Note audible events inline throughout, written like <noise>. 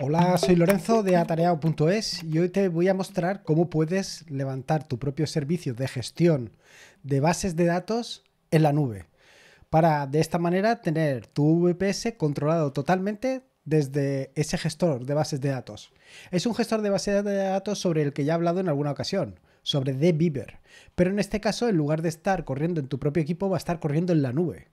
Hola, soy Lorenzo de atareado.es y hoy te voy a mostrar cómo puedes levantar tu propio servicio de gestión de bases de datos en la nube para de esta manera tener tu VPS controlado totalmente desde ese gestor de bases de datos. Es un gestor de bases de datos sobre el que ya he hablado en alguna ocasión, sobre DBeaver, pero en este caso en lugar de estar corriendo en tu propio equipo va a estar corriendo en la nube.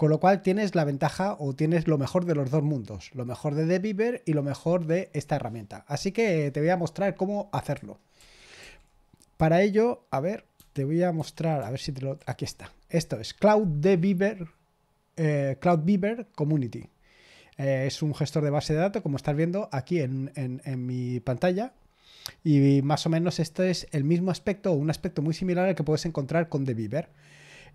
Con lo cual tienes la ventaja o tienes lo mejor de los dos mundos, lo mejor de Beaver y lo mejor de esta herramienta. Así que eh, te voy a mostrar cómo hacerlo. Para ello, a ver, te voy a mostrar, a ver si te lo... Aquí está. Esto es Cloud Debiver, eh, Cloud Beaver Community. Eh, es un gestor de base de datos, como estás viendo aquí en, mi pantalla. Y más o menos esto es el mismo aspecto o un aspecto muy similar al que puedes encontrar con Beaver.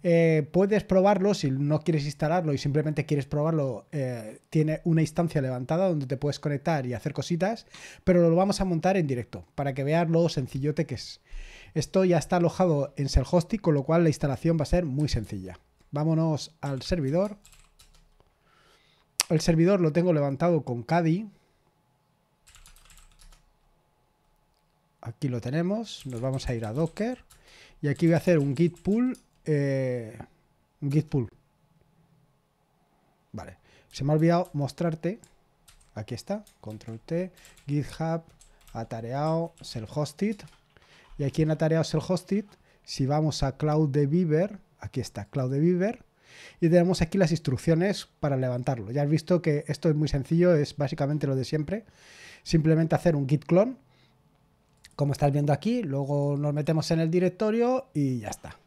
Eh, puedes probarlo si no quieres instalarlo y simplemente quieres probarlo. Eh, tiene una instancia levantada donde te puedes conectar y hacer cositas, pero lo vamos a montar en directo para que veas lo sencillote que es. Esto ya está alojado en Selhostic, con lo cual la instalación va a ser muy sencilla. Vámonos al servidor. El servidor lo tengo levantado con Cadi. Aquí lo tenemos. Nos vamos a ir a Docker. Y aquí voy a hacer un git pull eh, git pull. Vale. Se me ha olvidado mostrarte. Aquí está. Control T, GitHub, atareado, self-hosted. Y aquí en atareado self-hosted, si vamos a Cloud de Beaver, aquí está Cloud de Y tenemos aquí las instrucciones para levantarlo. Ya has visto que esto es muy sencillo, es básicamente lo de siempre. Simplemente hacer un git clone, como estás viendo aquí. Luego nos metemos en el directorio y ya está.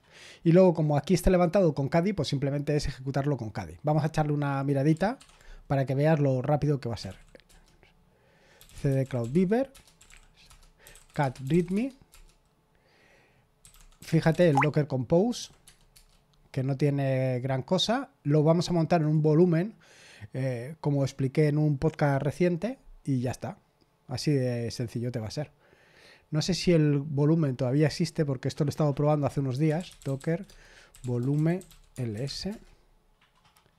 Y luego, como aquí está levantado con CADI, pues simplemente es ejecutarlo con CADI. Vamos a echarle una miradita para que veas lo rápido que va a ser. CD Cloud Beaver, Cat Readme. Fíjate el Docker Compose, que no tiene gran cosa. Lo vamos a montar en un volumen, eh, como expliqué en un podcast reciente, y ya está. Así de sencillo te va a ser. No sé si el volumen todavía existe porque esto lo he estado probando hace unos días. Docker volumen ls.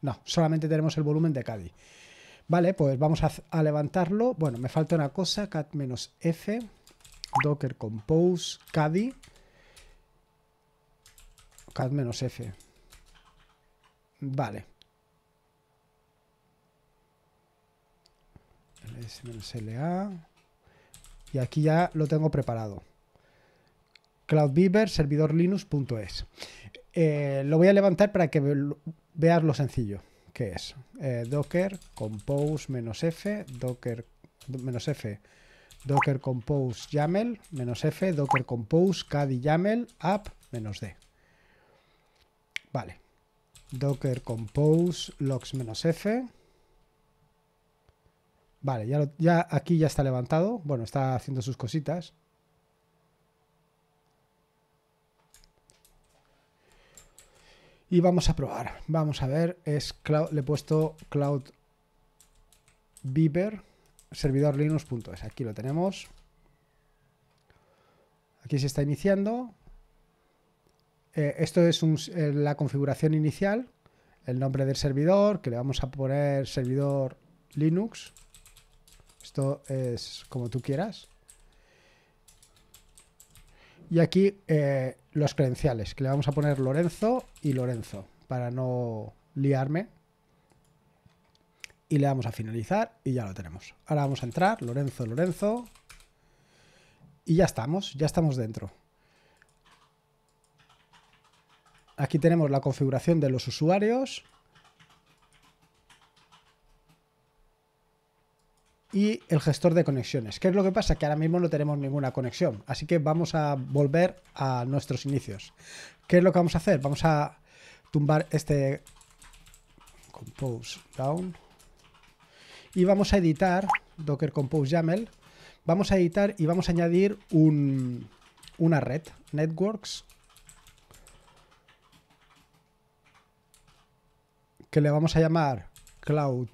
No, solamente tenemos el volumen de Cadi. Vale, pues vamos a, levantarlo. Bueno, me falta una cosa, cat-f, docker compose, cadi, cat-f. Vale. ls-la, y aquí ya lo tengo preparado. CloudBeaver, servidor linux.es. Eh, lo voy a levantar para que veas lo sencillo que es. Eh, docker compose menos f, docker menos f, docker compose yaml menos f, docker compose caddy yaml app menos d. Vale. Docker compose logs menos f, Vale, ya, aquí ya está levantado. Bueno, está haciendo sus cositas. Y vamos a probar. Vamos a ver. Es le he puesto cloud Beaver, servidor linux.es. Aquí lo tenemos. Aquí se está iniciando. Eh, esto es eh, la configuración inicial. El nombre del servidor, que le vamos a poner servidor Linux. Esto es como tú quieras. Y aquí eh, los credenciales, que le vamos a poner Lorenzo y Lorenzo, para no liarme. Y le vamos a finalizar y ya lo tenemos. Ahora vamos a entrar, Lorenzo, Lorenzo. Y ya estamos, ya estamos dentro. Aquí tenemos la configuración de los usuarios. y el gestor de conexiones. ¿Qué es lo que pasa? Que ahora mismo no tenemos ninguna conexión, así que vamos a volver a nuestros inicios. ¿Qué es lo que vamos a hacer? Vamos a tumbar este compose down y vamos a editar docker compose YAML. Vamos a editar y vamos a añadir una red, networks, que le vamos a llamar cloud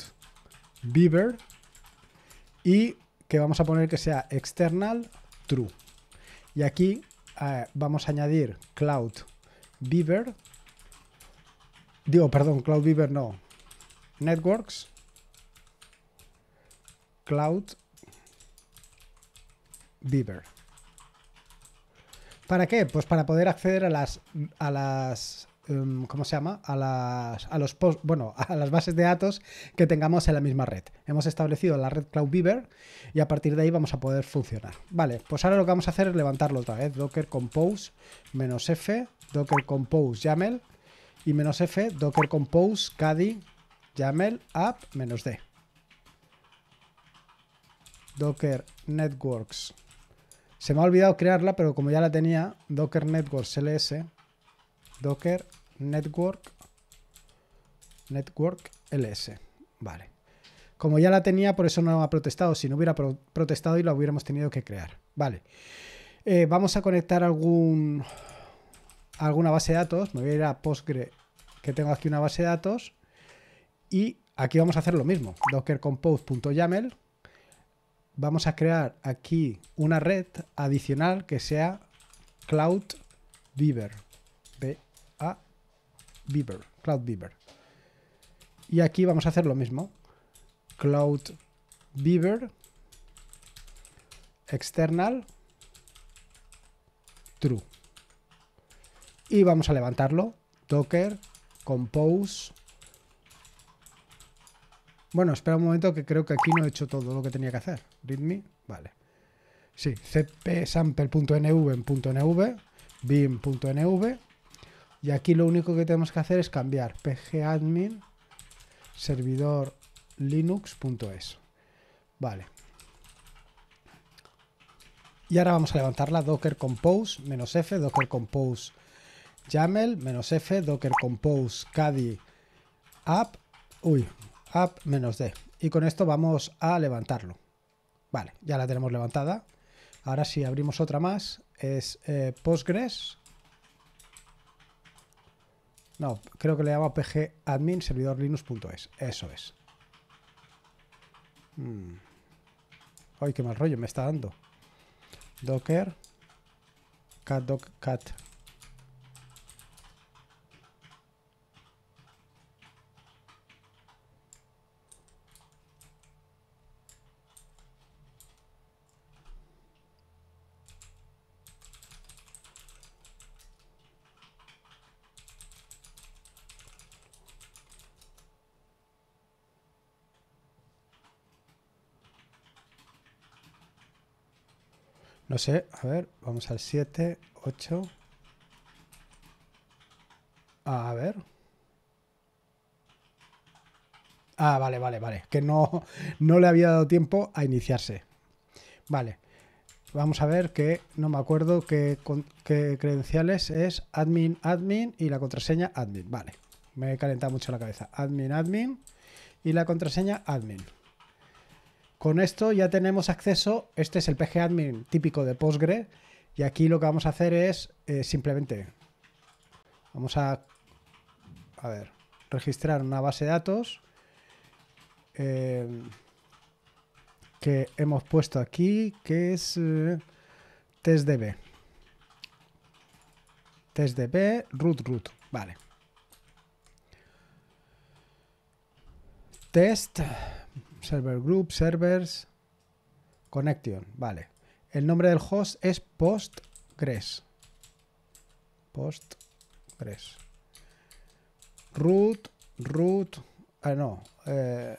beaver y que vamos a poner que sea external true. Y aquí eh, vamos a añadir cloud beaver. Digo, perdón, cloud beaver no. Networks. Cloud beaver. ¿Para qué? Pues para poder acceder a las, a las Em, ¿cómo se llama? A las, a los bueno, <laughs> a las bases de datos que tengamos en la misma red. Hemos establecido la red Cloud Beaver y a partir de ahí vamos a poder funcionar. Vale, pues ahora lo que vamos a hacer es levantarlo otra vez. Docker compose menos f, docker compose YAML y menos f, docker compose caddy YAML app menos d. Docker networks. Se me ha olvidado crearla, pero como ya la tenía, Docker Networks LS docker network network ls. Vale. Como ya la tenía, por eso no ha protestado. Si no hubiera protestado y la hubiéramos tenido que crear. Vale. Eh, vamos a conectar algún alguna base de datos. Me voy a ir a Postgre, que tengo aquí una base de datos. Y aquí vamos a hacer lo mismo. Docker compose.yaml. Vamos a crear aquí una red adicional que sea Cloud Beaver. Beaver, Cloud Beaver. Y aquí vamos a hacer lo mismo. Cloud Beaver external true. Y vamos a levantarlo. Docker compose. Bueno, espera un momento que creo que aquí no he hecho todo lo que tenía que hacer. Readme, vale. Sí, cpsample.nv en .nv, y aquí lo único que tenemos que hacer es cambiar pgadmin servidor linux.es. Vale. Y ahora vamos a levantar la docker compose menos f docker compose YAML menos f docker compose cadi app uy app menos d y con esto vamos a levantarlo vale ya la tenemos levantada ahora si abrimos otra más es eh, postgres no, creo que le llamo Admin servidor Eso es. Hmm. Ay, qué mal rollo me está dando. Docker cat cat No sé, a ver, vamos al 7, 8. A ver. Ah, vale, vale, vale. Que no, no le había dado tiempo a iniciarse. Vale. Vamos a ver que no me acuerdo qué, qué credenciales es admin, admin y la contraseña admin. Vale. Me he calentado mucho la cabeza. Admin, admin y la contraseña admin. Con esto ya tenemos acceso, este es el pgadmin típico de Postgre, y aquí lo que vamos a hacer es eh, simplemente, vamos a, a ver, registrar una base de datos eh, que hemos puesto aquí, que es eh, testdb. Testdb root root, vale. Test Server group, servers, connection. Vale. El nombre del host es Postgres. Postgres. Root, root. Ah, no. Eh,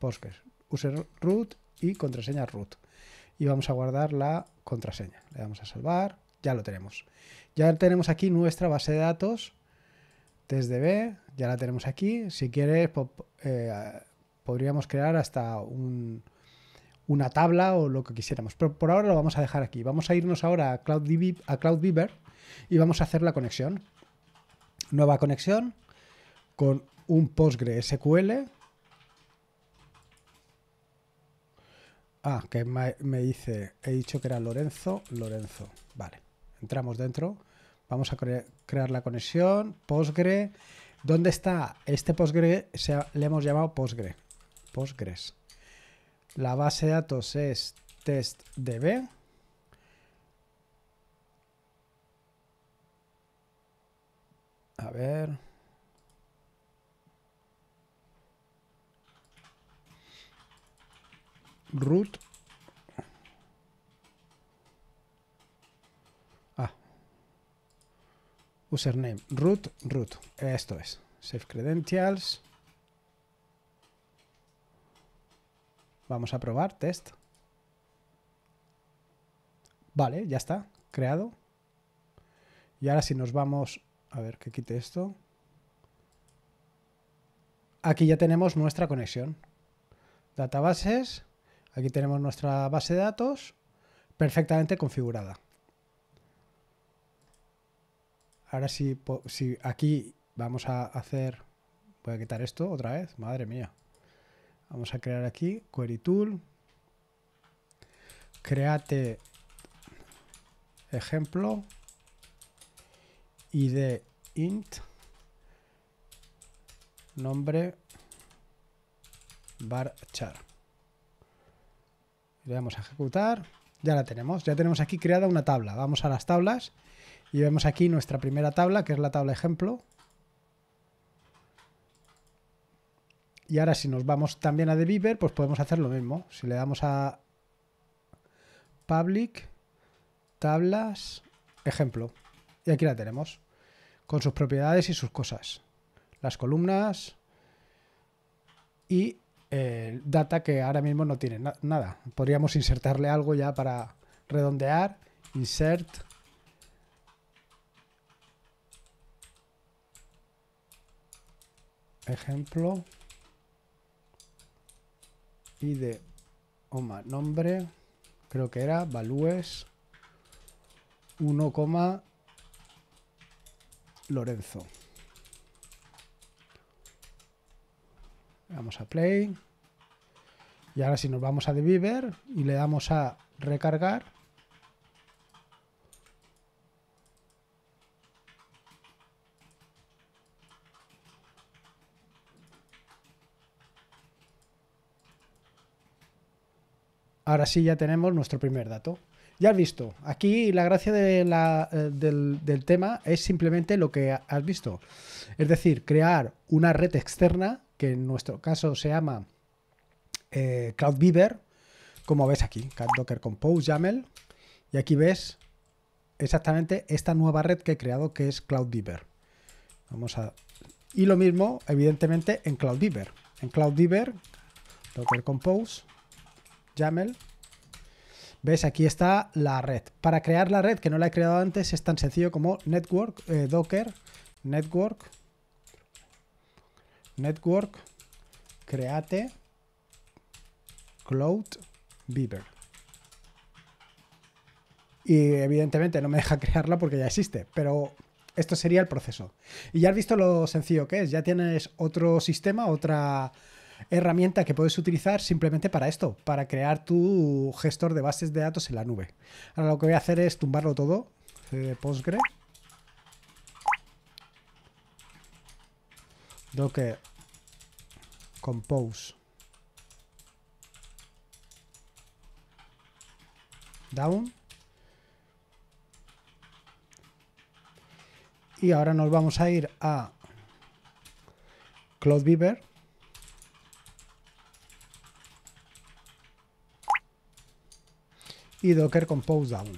Postgres. User root y contraseña root. Y vamos a guardar la contraseña. Le damos a salvar. Ya lo tenemos. Ya tenemos aquí nuestra base de datos TestDB, ya la tenemos aquí. Si quieres, eh, podríamos crear hasta una tabla o lo que quisiéramos. Pero por ahora lo vamos a dejar aquí. Vamos a irnos ahora a Cloud, y vamos a hacer la conexión. Nueva conexión con un PostgreSQL. Ah, que me dice, he dicho que era Lorenzo, Lorenzo. Vale, entramos dentro. Vamos a crear la conexión, Postgre. ¿Dónde está? Este Postgre se le hemos llamado Postgre. Postgres. La base de datos es testdb. A ver. Root Username, root, root. Esto es. Save credentials. Vamos a probar, test. Vale, ya está, creado. Y ahora si nos vamos, a ver que quite esto. Aquí ya tenemos nuestra conexión. Databases, aquí tenemos nuestra base de datos perfectamente configurada. Ahora sí, si, aquí vamos a hacer... Voy a quitar esto otra vez, madre mía. Vamos a crear aquí query tool. Create ejemplo id int nombre char. Le damos a ejecutar. Ya la tenemos. Ya tenemos aquí creada una tabla. Vamos a las tablas. Y vemos aquí nuestra primera tabla, que es la tabla ejemplo. Y ahora si nos vamos también a deviver, pues podemos hacer lo mismo. Si le damos a public, tablas, ejemplo. Y aquí la tenemos, con sus propiedades y sus cosas. Las columnas y el data que ahora mismo no tiene nada. Podríamos insertarle algo ya para redondear. Insert ejemplo y de nombre creo que era values, 1, Lorenzo vamos a play y ahora si nos vamos a diviver y le damos a recargar Ahora sí ya tenemos nuestro primer dato. Ya has visto, aquí la gracia eh, del, tema es simplemente lo que has visto. Es decir, crear una red externa, que en nuestro caso se llama eh, Cloud como ves aquí, Docker Compose, YAML, y aquí ves exactamente esta nueva red que he creado que es Cloud Vamos a... Y lo mismo, evidentemente, en Cloud En Cloud Docker Compose, YAML. ¿Ves? Aquí está la red. Para crear la red, que no la he creado antes, es tan sencillo como network, eh, docker, network, network, create, cloud, beaver. Y evidentemente no me deja <laughs> crearla porque ya existe, pero esto sería el proceso. Y ya has visto lo sencillo que es, ya tienes otro sistema, otra herramienta que puedes utilizar simplemente para esto, para crear tu gestor de bases de datos en la nube. Ahora lo que voy a hacer es tumbarlo todo, de eh, Postgre. Docker compose down y ahora nos vamos a ir a Cloud Beaver y Docker Compose Down.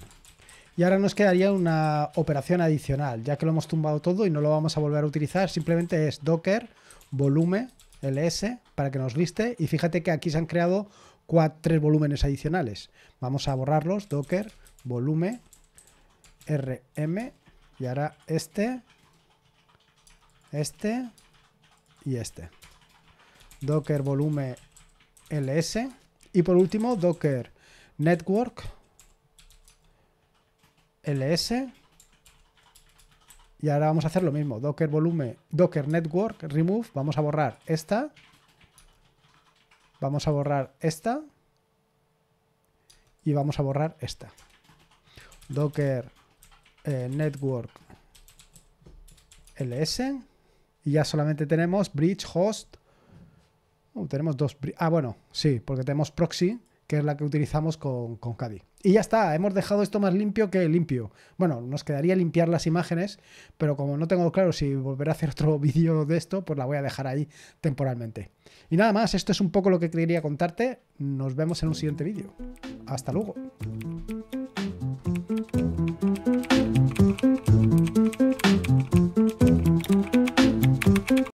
Y ahora nos quedaría una operación adicional, ya que lo hemos tumbado todo y no lo vamos a volver a utilizar, simplemente es docker volume ls para que nos liste y fíjate que aquí se han creado cuatro, tres volúmenes adicionales. Vamos a borrarlos, docker volume rm y ahora este, este y este. Docker volume ls y por último docker network ls. Y ahora vamos a hacer lo mismo. Docker volumen, Docker network remove. Vamos a borrar esta. Vamos a borrar esta. Y vamos a borrar esta. Docker eh, network ls. Y ya solamente tenemos bridge host. Uh, tenemos dos. Ah, bueno, sí, porque tenemos proxy que es la que utilizamos con, con Y ya está, hemos dejado esto más limpio que limpio. Bueno, nos quedaría limpiar las imágenes, pero como no tengo claro si volveré a hacer otro <laughs> vídeo de esto, pues la voy a dejar ahí temporalmente. Y nada más, esto es un poco lo que quería contarte. Nos vemos en un siguiente vídeo. Hasta luego.